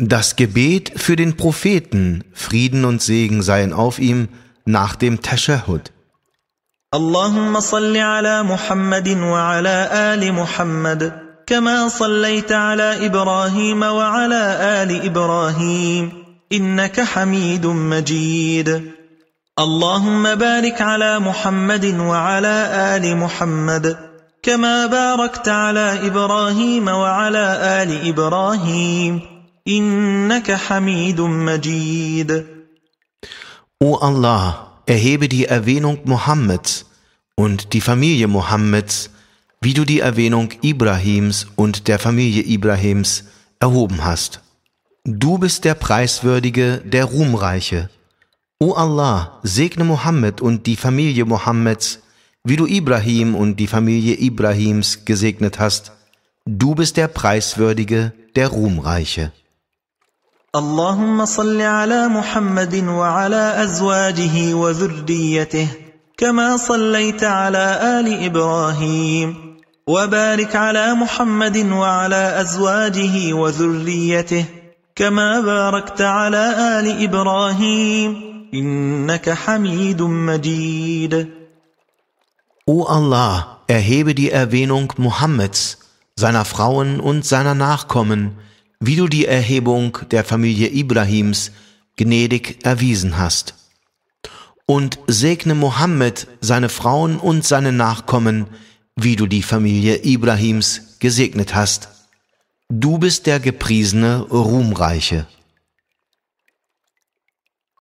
Das Gebet für den Propheten, Frieden und Segen seien auf ihm, nach dem Tashahhud. اللهم صل على محمد وعلى آل محمد كما صليت على إبراهيم وعلى آل إبراهيم إنك حميد مجيد اللهم بارك على محمد وعلى آل محمد كما باركت على إبراهيم وعلى آل إبراهيم إنك حميد مجيد O Allah, erhebe die Erwähnung Mohammeds und die Familie Mohammeds, wie du die Erwähnung Ibrahims und der Familie Ibrahims erhoben hast. Du bist der Preiswürdige, der Ruhmreiche. O Allah, segne Mohammed und die Familie Mohammeds, wie du Ibrahim und die Familie Ibrahims gesegnet hast. Du bist der Preiswürdige, der Ruhmreiche. اللهم صل على محمد وعلى أزواجه وذريته كما صليت على آل إبراهيم وبارك على محمد وعلى أزواجه وذريته كما باركت على آل إبراهيم إنك حميد مجيد O Allah, erhebe die Erwähnung Mohammeds, seiner Frauen und seiner Nachkommen, wie du die Erhebung der Familie Ibrahims gnädig erwiesen hast. Und segne Mohammed, seine Frauen und seine Nachkommen, wie du die Familie Ibrahims gesegnet hast. Du bist der gepriesene Ruhmreiche.